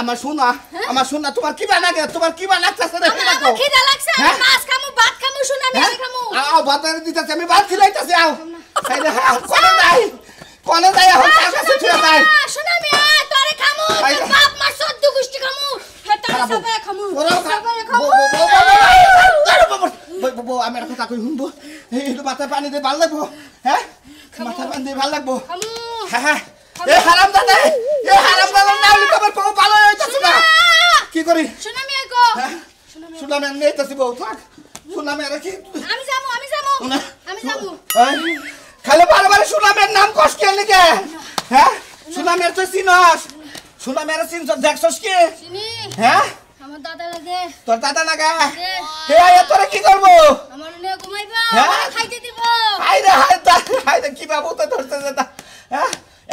আমার শোনা আমার শোনা তোমার কি বানা গে তোমার কি বানা লাগতেছে রে খিদা লাগো খিদা লাগছে আমি মাছ খামু ভাত খামু শুন আমি খামু আও ভাত আর দিতাছে আমি ভাত খিলাইতাছি আও আরে কোন নাই কোন নাই হল কার কাছে তুই নাই শোনা মিয়া তোরে খামু বাপ মা সদ্য গুষ্টি খামু হেতারে সবাই খামু আমি কথা কই শুনবো এই তো মাথায় পানি দিয়ে ভাল লাগবো হ্যাঁ মাথায় পানি দিয়ে ভাল লাগবো হ্যাঁ হ্যাঁ এ হারাম দাদা এ হারাম দাদা না হলে তোমার কোনো ভালো হইতাছে না কি করি শোনা মিয়া গো শোনা মিয়া নেই তাছি বউ থাক শোনা মিয়া রাখি আমি যাবো আমি যাবো আমি যাবো খালি বারে বারে শোনা মিয়ার নাম কষ কে লিখে হ্যাঁ শোনা মিয়ার তো চিনস শোনা মিয়ার চিনস দেখছস কি চিনি হ্যাঁ আমার দাদা লাগে তোর দাদা লাগা হে আয় তোরে কি করব আমার নে ঘুমাইবা হ্যাঁ? খাইতে দিব হাই রে হাই তা হাই রে কি বাবু তো ধরতে যেতা হ্যাঁ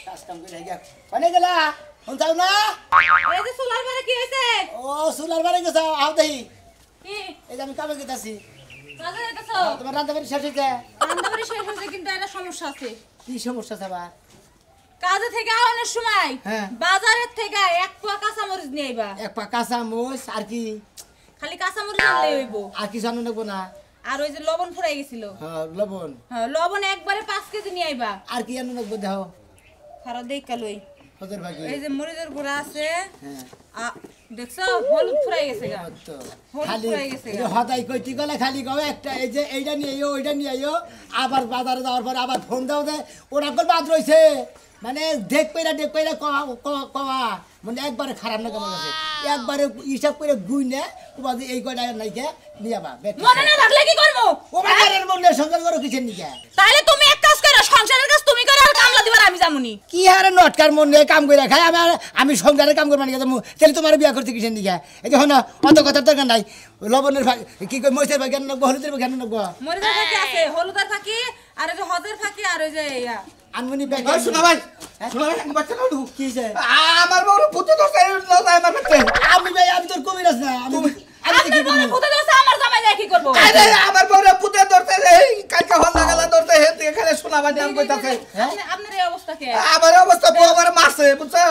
কাজে গেতাছো তোমার সময় বাজারের থেকে এক পা কাঁচা মরিচ নিয়ে কাঁচা মরিচ আর কি খালি কাঁচা মরিচ আনলে আর কি জানো নেব না আর ওই যে লবণ ফুরাই গেছিল হ্যাঁ, লবণ হ্যাঁ, লবণ একবারে পাঁচ কেজি নিয়ে আইবা আর কি আনলে নেব দেখো খারা দেই কালই এই যে আছে হ্যাঁ। দেখছো ফুরাই গেছে খালি হদাই খালি গবে একটা এই যে এইটা নিয়ে আইও ওইটা নিয়ে আইও আবার বাজারে যাওয়ার আবার ফোন দাও দে ওরা বাদ রইছে মানে দেখ পেরা দেখ পেরা কওয়া মানে একবারে খারাপ না কেমন আছে একবারে হিসাব করে গুই না তোমার এই কয়টা নাইকে নিয়ে যাবা মনে না কি করবো ও বাজারের মনে করো নিকে তাহলে তুমি এক সংসারের কাজ তুমি করে আর কামলা দিবার আমি জামুনি কি আরে নটকার মন নিয়ে কাম করে খাই আমি আমি সংসারের কাম করবার নিয়ে তাহলে তোমার বিয়া করতে কিসের দিকে এই যে হন অত কথার দরকার নাই লবণের কি কই মরিচের ভাগ কেন নকবো হলুদের ভাগ কেন নকবো মরিচের ফাঁকি আছে হলুদের ফাঁকি আর ওই যে হজের ফাঁকি আর ওই যে আনমনি ব্যাগ শোনা ভাই শোনা ভাই হ্যাঁ? বাচ্চা কাউ কি যে আমার বড় পুতে তো আমার বাচ্চা আমি ভাই আমি তোর কবিরাজ না আমি আমি ভূতে দোষ আমার জামাই কি করবো আবার দাম কইতাছে হ্যাঁ? আপনার এই অবস্থা কে আমার অবস্থা বউ আমার মারছে বুঝছেন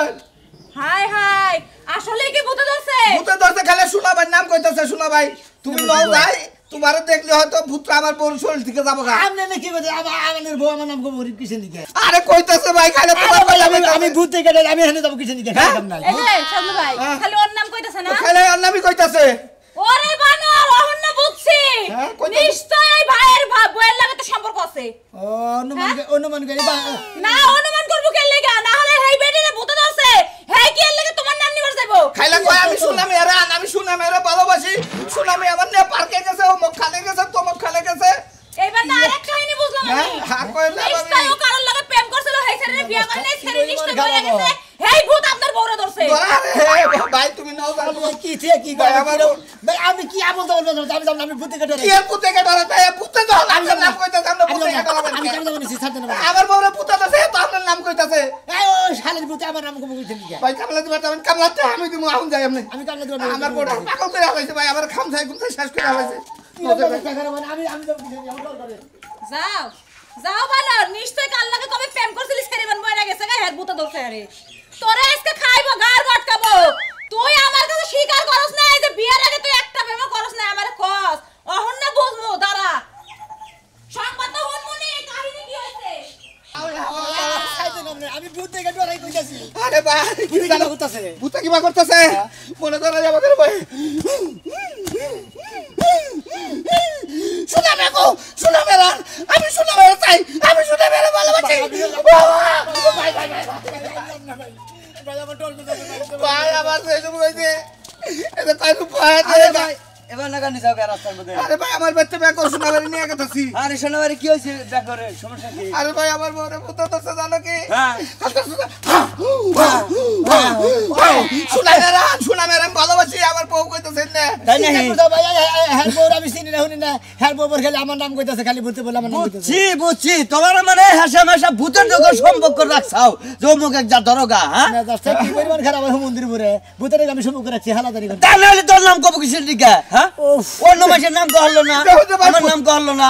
হাই হাই আসলে কি বুতে ধরছে বুতে ধরছে খালি শোনা নাম কইতাছে শোনা তুমি নাও যাই তোমার দেখলে হয়তো ভূত আমার বোন শরীর থেকে যাবো না নাকি বলে আমার আমার বউ আমার নাম গরিব কিসে নিকে আরে কইতাছে ভাই খালি তোমার ভাই আমি আমি ভূত থেকে আমি এখানে যাব কিসে নিকে খাই না হ্যাঁ? এই হ্যাঁ। ওর নাম কইতাছে না খালি ওর নামই কইতাছে ওরে বানর অহন না বুঝছি হ্যাঁ, নিশ্চয় এই ভাইয়ের বইয়ের লাগে সম্পর্ক আছে অনুমান হ্যাঁ? অনুমান করি না অনুমান করব কে লাগা না হলে হেই বেডিরে বুঝতে আছে হেই কি এর লাগে তোমার নাম নিবার যাইবো খাইলা কই আমি শুনলাম এরা আমি শুনলাম এরা ভালোবাসি শুনলাম আমার মানে না পার্কে গেছে ও মুখ খালে গেছে তো মুখ খালে গেছে এবার না ইয়ে- আরেক কাহিনী বুঝলাম আমি হ্যাঁ, হ্যাঁ কইলাম আমি নিশ্চয় ও কারোর লাগে প্রেম করছিল হেই ছেলের বিয়ে করে নাই ছেলে নিশ্চয় কইরা গেছে হেই ভূত আপনার বউরা ধরছে ভাই তুমি নাও কি কি করে বলতে নিশ্চয় কাল তোরে আজকে খাইবো গাল করতেছে ভূতা কিবা করতেছে মনে করা যাবে ভাই আছি আরে কি হয়েছে দেখো রে সমস্যা কি আরে ভাই আমার জানো কি হ্যাঁ। মেরা মেরা ভালোবাসি আমার বউ না তাই না ভাই হ্যাঁ আমি চিনি না না হ্যাঁ আমার নাম খালি ভূতে বলে আমার নাম বুঝছি তোমার মানে হাসা মাসা ভূতের লোক সম্পর্ক রাখছাও দরগা হ্যাঁ না দস্তা কি পরিমাণ খারাপ হয় মন্দির ভূতের আমি সম্পর্ক রাখছি হালাদারি তাহলে তোর নাম কব কিসের দিকে হ্যাঁ অন্য মাসের নাম কহলো না আমার নাম কহলো না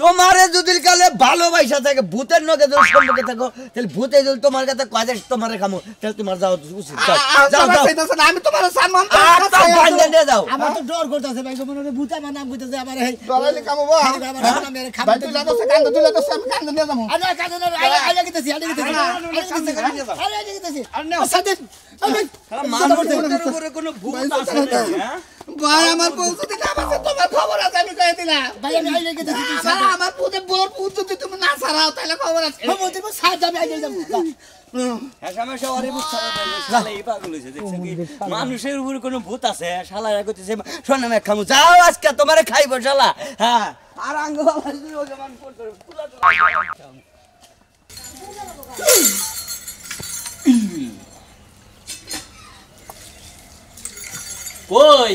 তোমারে যদি কালে ভালোবাসা থাকে ভূতের নকে যদি সম্পর্কে থাকো তাহলে ভূতে যদি তোমার কাছে কাজে তোমারে খামো তাহলে তোমার যাও উচিত যাও যাও আমি তোমার সম্মান বাইন্দে নিয়ে যাও আমার তো ডর করতেছে ভাই মনে হয় ভূতে আমার নাম কইতেছে আমার এই ডরাইলে কামো বা হ্যাঁ? ভাই তুই লাগছ কান্দ তুই লাগছ আমি কান্দ নিয়ে যাবো আরে কান্দ না আরে আরে গিতেছি আরে গিতেছি হ্যাঁ, আরে আরে গিতেছি আরে না সাদিন আরে হ্যাঁ, মানবতের উপরে কোনো ভূত আছে না ভাই আমার বউ যদি না তোমার খবর আছে আমি কয়ে দিলাম ভাই আমি আইলে গিয়ে দেখি ভাই আমার পুতে বউর পুত তুমি না ছাড়াও তাহলে খবর আছে খবর দিব সাহায্য আমি আইলে যাব হ্যাঁ, মানুষের উপর কোন ভূত আছে হ্যাঁ, শালা রাখতেছে শোনা না খামু যাও আজকে তোমার খাইব শালা হ্যাঁ আর কই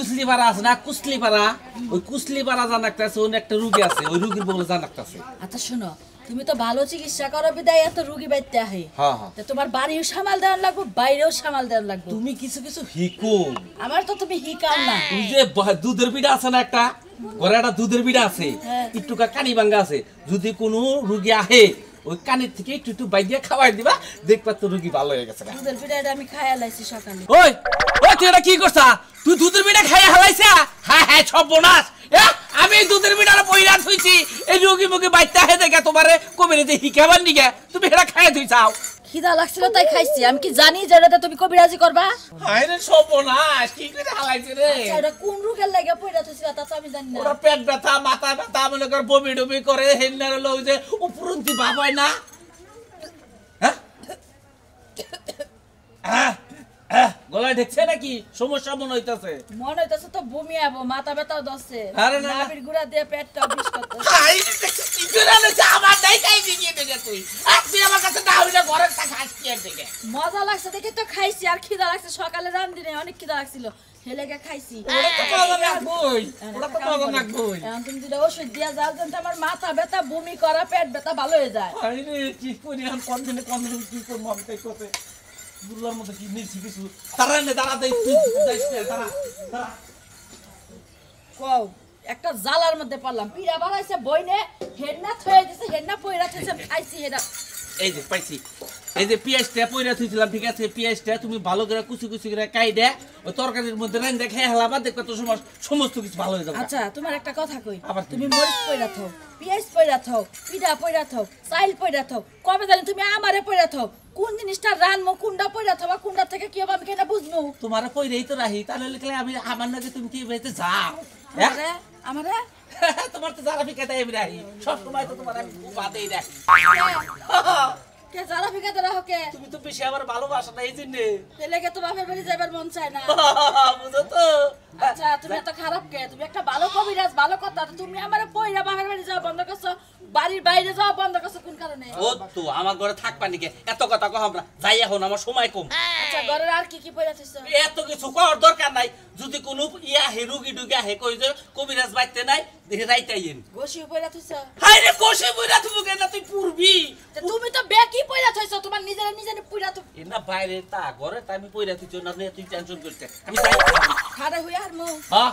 আছে না ওই একটা আছে ওই একটা রুগী আছে ওই রুগীর বলে আছে আচ্ছা শোনো তুমি তো ভালো চিকিৎসা করো বিদায় এত রুগী বাইতে আহে হ্যাঁ, হ্যাঁ। তোমার বাড়িও সামাল দেওয়ার লাগবে বাইরেও সামাল দেওয়ার লাগবে তুমি কিছু কিছু হিকো আমার তো তুমি হিকাও না যে দুধের পিঠা আছে না একটা ঘরে একটা দুধের পিঠা আছে হ্যাঁ। একটু কানি ভাঙ্গা আছে যদি কোনো রুগী আহে ওই কানের থেকে একটু একটু বাই দিয়ে দিবা দেখবা তো ভালো হয়ে গেছে দুধের পিঠাটা আমি খাইয়া লাইছি সকালে ওই ওই তুই এটা কি করছা তুই দুধের পিঠা খাইয়া হালাইছা হ্যাঁ হ্যাঁ সব বোনাস আমি দুধের পিঠার পয়রা ধুইছি এই রোগী মুখে বাইতে হে দেখা তোমারে কমে যে হিকাবার নিগে তুমি এটা খাইয়া থুইছাও খিদা লাগছিল তাই খাইছি আমি কি জানি যে এটাতে তুমি কবিরাজি করবা হায় রে সর্বনাশ কি করে হালাইছে রে আচ্ছা, এটা কোন রোগের লাগা পড়া থছিল তা আমি জানি না ওরা পেট ব্যথা মাথা ব্যথা মনে করে বমি ডমি করে হেন্নার লও যে উপরন্তি ভাব হয় না হ্যাঁ হ্যাঁ গলায় ঢেকছে নাকি সমস্যা মনে হইতাছে মনে হইতাছে তো বমি আবো মাথা ব্যথাও দছে আরে না গুড়া দিয়ে পেটটা বিষ কি যা আমার খাই দিয়ে দেখে তুই আমার কাছে না ঘরে তা দেখে মজা লাগছে দেখে তো খাইছি আর খিদা লাগছে সকালে অনেক খিদা লাগছিল হ্যাঁ, ওষুধ দিয়া যাও যেন আমার মাথা ব্যথা বমি করা পেট ব্যথা ভালো হয়ে যায় কি করি আমি কোন কি করবো আমি তাই করতে বুড়লার মধ্যে কি নিচ্ছি কিছু তারা এনে দাঁড়া দেয় তুই যাইস তারা তারা কও একটা জালার মধ্যে পারলাম পিড়া বাড়াইছে বইনে হেডনা থয়ে দিছে হেডনা পয়রা থয়েছে খাইছি হেডা এই যে পাইছি এই যে পেঁয়াজটা পয়রা থুইছিলাম ঠিক আছে পেঁয়াজটা তুমি ভালো করে কুচি কুচি করে কাইডা ও তরকারির মধ্যে রান দেখে হেলাবা দেখবে তো সময় সমস্ত কিছু ভালো হয়ে যাবে আচ্ছা তোমার একটা কথা কই আবার তুমি মরিচ পয়রা থাও পেঁয়াজ পয়রা থাও পিঠা পয়রা থাও চাইল পয়রা থাও কবে জানি তুমি আমারে পয়রা থাও কোন জিনিসটা রানমো কুন্ডা পয়রা থাও কুন্ডা থেকে কি হবে আমি কেন বুঝবো তোমার পয়রাই তো রাহি তাহলে লিখলে আমি আমার নাকি তুমি কি বেড়াইতে যাও হ্যাঁ? আমারে আমারে তোমার তো যারা ফিকাতে আমি রাহি সব সময় তো তোমার আমি বাদেই দেখ কে যারা ভিগা ধরা হকে তুমি তো বেশি আমার ভালোবাসো না এই জন্য লেগে তো বাপের বাড়ি যাবার মন চায় না বুঝো তো আচ্ছা তুমি এত খারাপ কে তুমি একটা ভালো কবিরাজ ভালো কথা তুমি আমার পয়রা বাপের বাড়ি যাওয়া বন্ধ করছো বাড়ির বাইরে যাওয়া বন্ধ করছো কোন কারণে ও তো আমার ঘরে থাকবা নাকি এত কথা কহ আমরা যাই এখন আমার সময় কম আচ্ছা ঘরের আর কি কি পড়ে এত কিছু কর দরকার নাই যদি কোন ইয়া হেরু গিডুগা হে কই যে কবিরাজ বাইতে নাই দেখে যাইতে আইন গোসি পড়ে আছিস হাই রে গোসি পড়ে তুমি কেন তুই পুরবি তুমি তো বেকি পড়ে আছিস তোমার নিজের নিজের পুরা তো না বাইরে তা ঘরে তা আমি পড়ে আছিস না তুই টেনশন করছিস আমি যাই খাড়া হই আর মু হ্যাঁ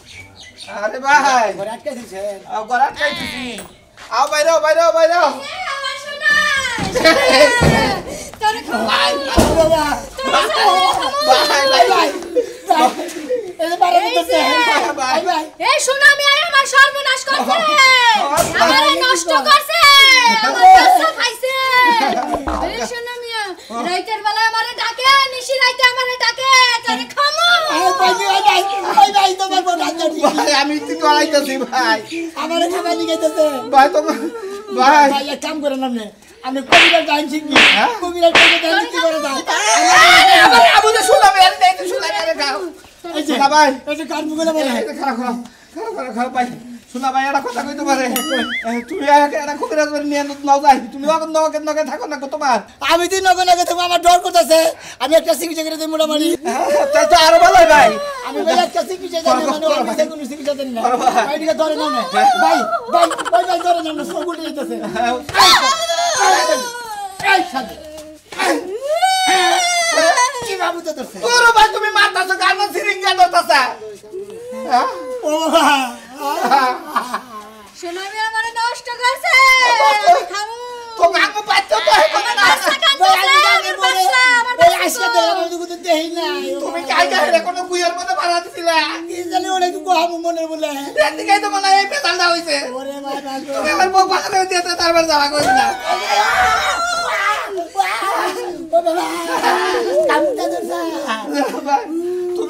আরে ভাই গরাট কে দিছে আও গরাট কে দিছি হ্যাঁ। আও বাইরে বাইরে বাইরে তোর ভাই ভাই ভাই ভাই এই বারে দিতেছে ভাই ভাই এই শোনা আমি আমার সর্বনাশ করছে আমার নষ্ট করছে আমি একটু দড়াইতেছি ভাই আমার খাবার নিগাইতেছে ভাই তোমার ভাই ভাই এক কাম করেন আপনি আমি কবিরা গান শিখি হ্যাঁ? কবিরা গান গান কি করে দাও আমার আবু তো শুনলাম এর দেই তো শুনলাম দাও এই যে হ্যাঁ, ভাই এই যে গান মুগলে ভাই খারাপ খারাপ খারাপ খারাপ ভাই শোনা ভাই এটা কথা কইতে পারে তুমি এটা খুবরাজ বাড়ি নিয়ে নাও যাই তুমি অগন নগে নগে থাকো না তোমার আমি তো নগে নগে থাকবো আমার ডর করতেছে আমি একটা সিগনেচার করে দিই মোটামুটি তাই তো আরো ভালো ভাই আমি ভাই একটা সিগনেচার জানি মানে আমি যে কোনো সিগনেচার জানি না ভাই দিকে ধরে না ভাই ভাই ভাই ভাই ধরে না সব উল্টে যেতেছে হ্যাঁ। এই সাথে হ্যাঁ। কি বাবু তো তোর ভাই তুমি মারতাছো গান সিরিং গান হতাছা হ্যাঁ। ও সুনামি আমার নষ্ট করছে তো মাগো পাচ্ছ তো হে কোন বাচ্চা কাঁদছে আমার বাচ্চা আমার বাচ্চা দেই দুগুতে দেই না তুমি কাই কাই রে কোন কুইয়ার মধ্যে বাধা দিছিলা কি জানি ওরে কি কো হামু মনে বলে রাতে কাই তো মনে এই পেতাল দা হইছে ওরে বাবা তুমি আমার বউ পাকাতে দিয়ে তো তারপর যাওয়া কইছ না বাবা বাবা কামটা দসা বাবা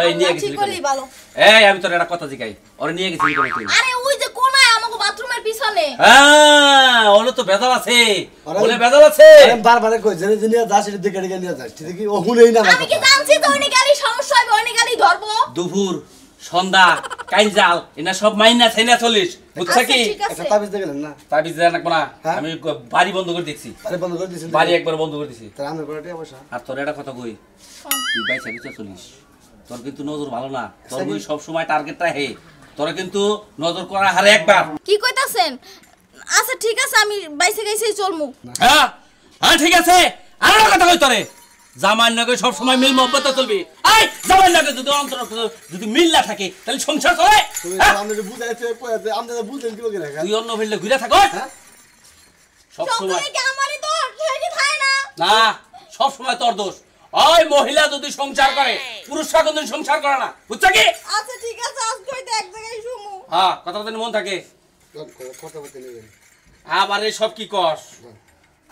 আমি তোর একটা কথা জিগাই নিয়ে আরে ওই যে কোনায় আমাকে বাথরুমের পিছনে হ্যাঁ ওলে তো বেজাল আছে ওলে বেজাল আছে আরে বারবার কই জেনে জেনে যাস এর দিকে নিয়ে ও না আমি কি জানছি তো গালি সমস্যা হবে গালি ধরবো দুপুর সন্ধ্যা কাইজাল এনা সব মাইনা ছাইনা চলিস বুঝছ কি একটা তাবিজ দিয়ে না তাবিজ দেন না হ্যাঁ? আমি বাড়ি বন্ধ করে দিছি বাড়ি বন্ধ করে দিছি বাড়ি একবার বন্ধ করে দিছি তাহলে আমার ঘরে অবশ্য আর তোর একটা কথা কই তুই বাইসা কিছু চলিস তোর কিন্তু নজর ভালো না তোর ওই সব সময় টার্গেটটা হে তোর কিন্তু নজর করা হারে একবার কি কইতাছেন আচ্ছা ঠিক আছে আমি বাইসে গাইছে চলমু হ্যাঁ হ্যাঁ ঠিক আছে আর কথা কই তোরে জামার নগে সব সময় মিল মহব্বত চলবি এই জামার নগে যদি অন্তর যদি মিল না থাকে তাহলে সংসার চলে হ্যাঁ? আমরা যে বুঝাইতে কইতে আমরা যে বুঝেন কি লাগে তুই অন্য ভিড়লে ঘুরে থাকো সব সময় কি আমারই দোষ না সব সময় তোর দোষ ওই মহিলা যদি সংসার করে হ্যাঁ। পুরুষরা কিন্তু সংসার করে না বুঝছো কি আচ্ছা ঠিক আছে আজকে হয়তো এক জায়গায় শুমু হ্যাঁ কথা বলতে মন থাকে কথা বলতে নেই আবার এই সব কি কস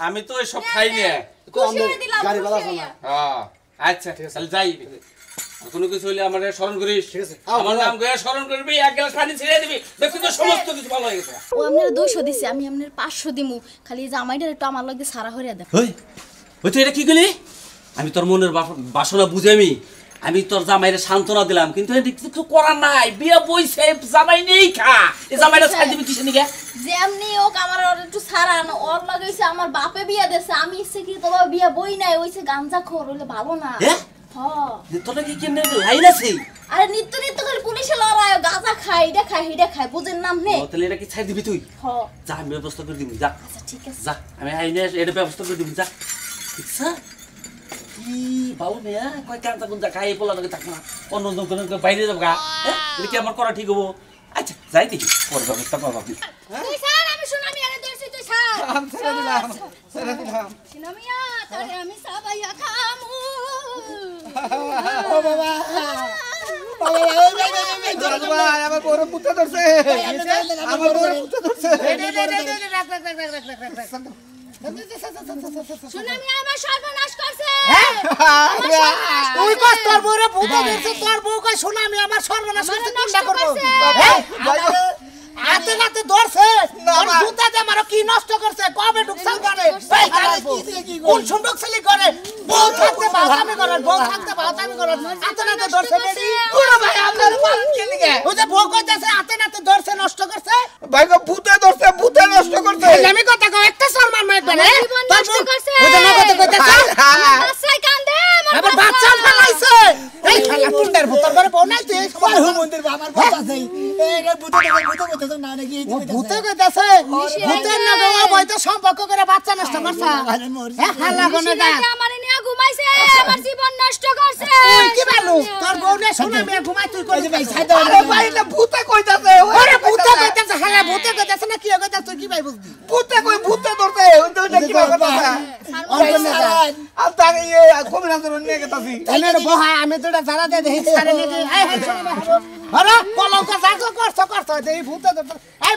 আমি তো এই সব খাই না গাড়ি ভাড়া হ্যাঁ আচ্ছা ঠিক তাহলে যাই কোনো কিছু হলে আমার স্মরণ করিস আমার নাম গয়া স্মরণ করবি এক গ্লাস পানি ছেড়ে দিবি দেখবি তো সমস্ত হ্যাঁ। কিছু ভালো হয়ে গেছে ও আমার 200 দিছি আমি আমার 500 দিমু খালি জামাইটা একটু আমার লগে সারা হইরা দেখ ওই ওই তুই এটা কি কইলি আমি তোর মনের বাসনা বুঝে আমি আমি তোর জামাইরে সান্ত্বনা দিলাম কিন্তু কিছু করার নাই বিয়ে বইছে জামাই নেই খা এ জামাইরে ছাড় দিবি কিসে নিকে যেমনি ওক আমার ওর একটু সারান ওর লাগাইছে আমার বাপে বিয়ে দেছে আমি ইচ্ছে কি তোমার বিয়ে বই নাই ওইছে গাঞ্জা খোর হইলে ভালো না হ্যাঁ তোরা কি কেন লাইন আছে আরে নিত্য নিত্য করে পুলিশে লড়ায় গাঁজা খাই এটা খাই এটা খাই বুঝেন নাম নে তাহলে এটা কি ছাই দিবি তুই হ যা আমি ব্যবস্থা করে দিবি যা আচ্ছা ঠিক আছে যা আমি আইনে এটা ব্যবস্থা করে দিবি যা ঠিক আছে কি বাবু মিয়া কয় কান্তা কুন্তা খাই পোলা নাকি থাক না অন্য কোনো বাইরে যাবো গা হ্যাঁ এটা কি আমার করা ঠিক হবো আচ্ছা যাই দেখি পরে ব্যবস্থা পাবো আপনি তোর বউরে ভূতে দিয়েছে তোর বউকে শোনা আমি আমার সর্বনাশ করতে চেষ্টা করবো হ্যাঁ? হাতে নাতে ধরছে আর জুতা দিয়ে মারো কি নষ্ট করছে কবে ঢুকছাল করে এই গালে কোন সুন্দর ছেলে করে বউ থাকতে বাতামি করে বউ থাকতে বাতামি করে হাতে নাতে ধরছে বেটি পুরো ভাই আপনার পাল কি লাগে ওই যে বউ কইতাছে হাতে নাতে ধরছে নষ্ট করছে ভাই গো ভূতে ধরছে ভূতে নষ্ট করছে আমি কথা কও একটা শর্মা মাইক বানে তোর নষ্ট করছে ওই যে না কথা কইতাছ আমার কান্দে আবার বাচ্চা ফেলাইছে এই খেলা টুন্ডার ভূতর করে বউ নাই তুই হ্যাঁ। মন্দির আমার বাবা এই এটা ভূত ভূত ভূত তো না নাকি ভুতে কে দেশে ভূতের না গো বই তো সম্পর্ক করে বাচ্চা নষ্ট করছ হ্যাঁ খেলা কোনে দা ঘুমাইছে আমার জীবন নষ্ট করছে কি ভালো তোর বউ না সোনা মেয়ে ঘুমাই তুই কই ভাই সাইদা আরে ভাই না ভূতে কইতাছে আরে ভূতে কইতাছে হালা ভূতে কইতাছে না কি কইতাছে তুই কি ভাই বুঝলি ভূতে কই ভূতে ধরতে ওইটা কি কথা আমি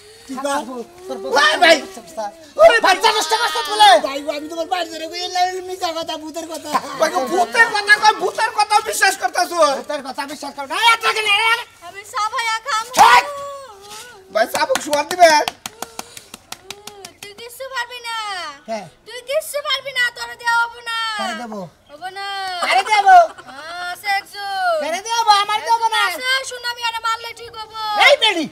তোমার মিছা কথা ভূতের কথা ভূতের কথা কই ভূতের কথা বিশ্বাস করতাছ ভূতের কথা বিশ্বাস কর খাম ভাই সাবুক তুই কিছু পারবি না তুই কিছু পারবি না তোর দেয়া হবে না হ্যাঁ, আরে দেব না আরে দেব হ্যাঁ সেক্সু আরে দেব আমার দেব না শুন আমি মারলে ঠিক হবে এই বেড়ি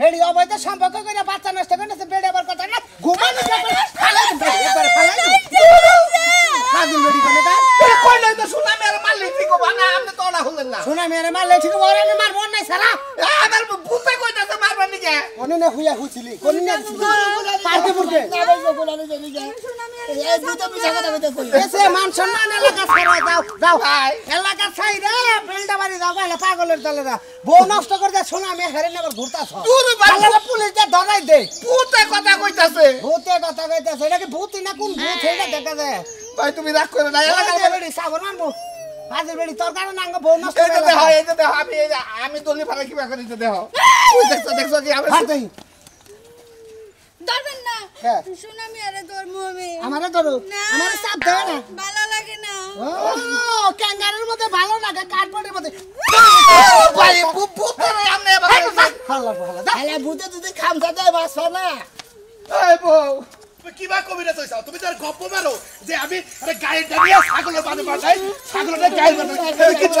বেড়ি অবৈধ সম্পর্ক করে বাচ্চা নষ্ট করে বেড়ে আবার কথা না ঘুমানো শোনা মেরে মারলে ঠিক বড় আমি মারব না সারা আমার ভূতে কইতাছে মারবা নিকে কোন না হুইয়া হুছিলি কোন না পারতে পুরতে না বলবো বলানো জানি পাগলের দলেরা বউ নষ্ট করে দেয় শোনা আমি হেরে নেবার ঘুরতাছ পুলিশ দিয়ে ধরাই দে ভূতে কথা কইতাছে ভূতে কথা কইতাছে এটা কি ভূত না কোন ভূত সেটা হ্যাঁ। দেখা যায় ভাই তুমি রাগ করে না এলাকার সাবন মানবো আজের দেখছো কি ধরবেন না হ্যাঁ। শুন আমি আরে ধরবো আমি আমারে ধরো আমারে চাপ দেবে না ভালো লাগে না ও ক্যাঙ্গারুর মধ্যে ভালো লাগে কার্পেটের মধ্যে ভাই ভূত ধরে আমনে হ্যাঁ, ভালো ভালো তাহলে ভূতে যদি খামসা দেয় বাসো না এই বউ কিবা কবিরা তুমি তার গপ্প মারো যে আমি গায়ে ছাগলের পানি পাঠাই ছাগলের গায়ে বানাই কিছু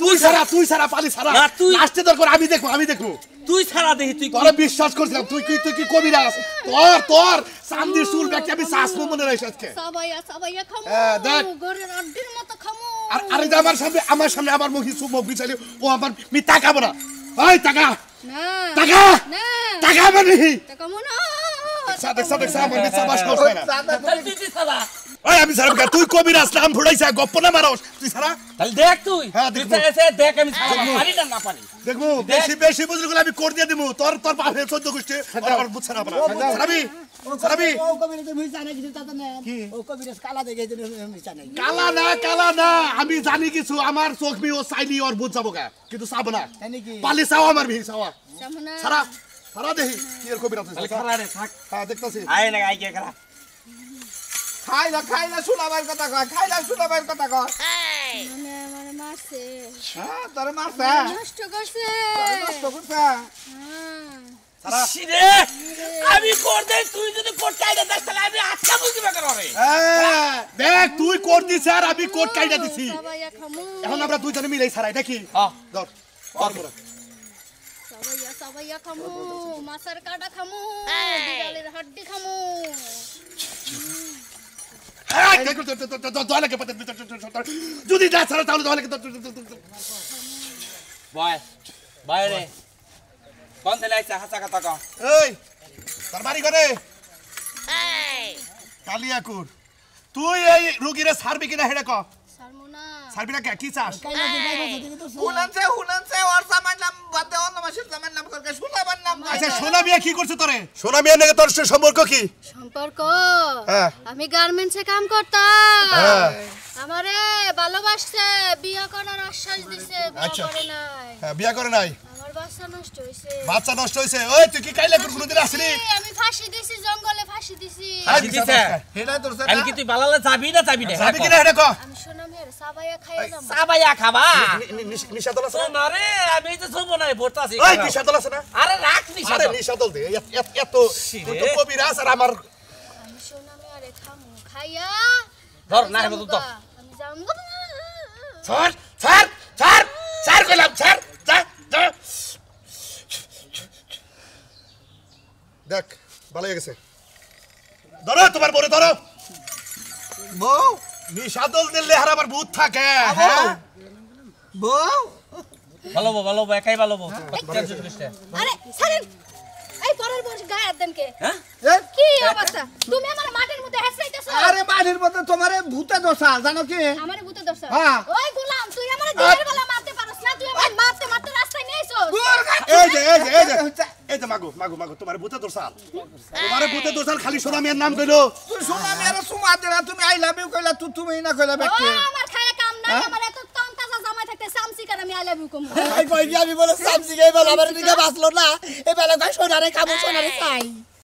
তুই সারা তুই সারা পালি সারা না তুই আসতে করে আমি দেখো আমি দেখো তুই সারা দেখি তুই তোরা বিশ্বাস করছিলাম তুই কি তুই কি রাস তোর তোর চান্দির চুল ব্যাকে আমি শ্বাস মনে রাখিস আজকে সবাই খামু গরের আড্ডির মতো খামু আর আরে আমার সামনে আমার সামনে আমার মুখে সু মুখ বিচালি ও আমার মি টাকা না ভাই তাকা না তাকা না মানে সাদা সাদা সাদা সাদা সাদা সাদা সাদা সাদা সাদা সাদা আমি সারা তুই কবি ফুড়াইছা গপ্প না মারস তুই সারা তাহলে দেখ তুই হ্যাঁ, দেখ আমি পারি না পারি আমি হ্যাঁ, কালা না কালা না আমি জানি কিছু আমার চোখ মি ও চাইলি ওর বুঝ যাবো গা কিন্তু সাব না পালি চাও আমার ভি সারা হ্যাঁ, দেখি খাইলা খাইলা শুনাবার কথা কয় খাইলা শুনাবার কথা কয় মানে আমার মারছে হ্যাঁ তোরে মাসে নষ্ট করছে নষ্ট করছে হ্যাঁ। আমি তুই কোর্ট কাইডা দেখ তুই আর আমি দিছি এখন আমরা দুইজনে মিলে সারাই নাকি খামু মাছের কাটা খামু বিড়ালের হাড্ডি খামু যদি না ছাড়ো তাহলে তাহলে বয় বয় রে কোন ছেলে আইছে হাসা কথা কও এই তোর বাড়ি করে কালিয়াকুর তুই এই রুগীরে ছাড়বি কিনা হেড়ে ক ছাড়মু না ছাড়বি কে কি চাস উনানছে উনানছে ওর সামান নাম বাদ দে অন্য মাসের সামান নাম করকে সোনা বান নাম আচ্ছা সোনা মিয়া কি করছ তোরে সোনা মিয়া নাকি তোর সম্পর্ক কি সম্পর্ক হ্যাঁ। আমি গার্মেন্টসে কাম করতাম হ্যাঁ। আমারে ভালোবাসছে বিয়া করার আশ্বাস দিছে বিয়া আচ্ছা। করে নাই হ্যাঁ বিয়া করে নাই বাচ্চা নষ্ট হইছে বাচ্চা নষ্ট ওই তুই কি কাইলা করে কোনদিন আসলি আমি ফাঁসি দিছি জঙ্গলে ফাঁসি দিছি হ্যাঁ, ফাঁসি দিছে হেডা তোর আমি কি তুই বালালে যাবি না যাবি না যাবি কি হেডা ক আমি সোনামের সাবায়া খাইয়া যাব সাবায়া খাবা নিশা দল আছে না রে আমি তো সব নাই ভর্তা আছি ওই নিশা দল আছে না আরে রাখ নিশা আরে নিশা দল দে এত তো কবিরাজ আর আমার আমি সোনামে আরে খামু খাইয়া ধর না হেডা তো আমি যাম ছাড় ছাড় ছাড় ছাড় কইলাম ছাড় যা যা দেখ ভালো গেছে ধরো তোমার বড় ধরো বউ নিশাদল দিলে হারাবার ভূত থাকে হ্যাঁ। বউ ভালো বউ ভালো বউ একাই ভালো বউ হ্যাঁ। আরে ছাড়েন এই পরের বউ গায়ে দেন কে হ্যাঁ কি অবস্থা তুমি আমার মাটির মধ্যে হেসাইতেছো আরে মাটির মধ্যে তোমারে ভূতে দশা জানো কি আমার ভূতে দশা হ্যাঁ ওই গোলাম তুই আমারে দিনের বেলা মারতে পারছ না তুই আমার মারতে মারতে রাস্তায় নিয়েছো এই যে এই যে এই যে এই যে মাগো মাগো মাগো তোমার বুতে দোসাল তোমার বুতে দোসাল খালি সোনা মেয়ের নাম কইলো সোনা মেয়ের সুমা দেলা তুমি আই লাভ ইউ তু তুমি না কইলা ব্যক্তি আমার খায় কাম না হ্যাঁ? আমার এত আমি বলে সামসি গেই বলে আমার দিকে বাঁচলো না এবেলা কয় সোনারে খাবো সোনারে চাই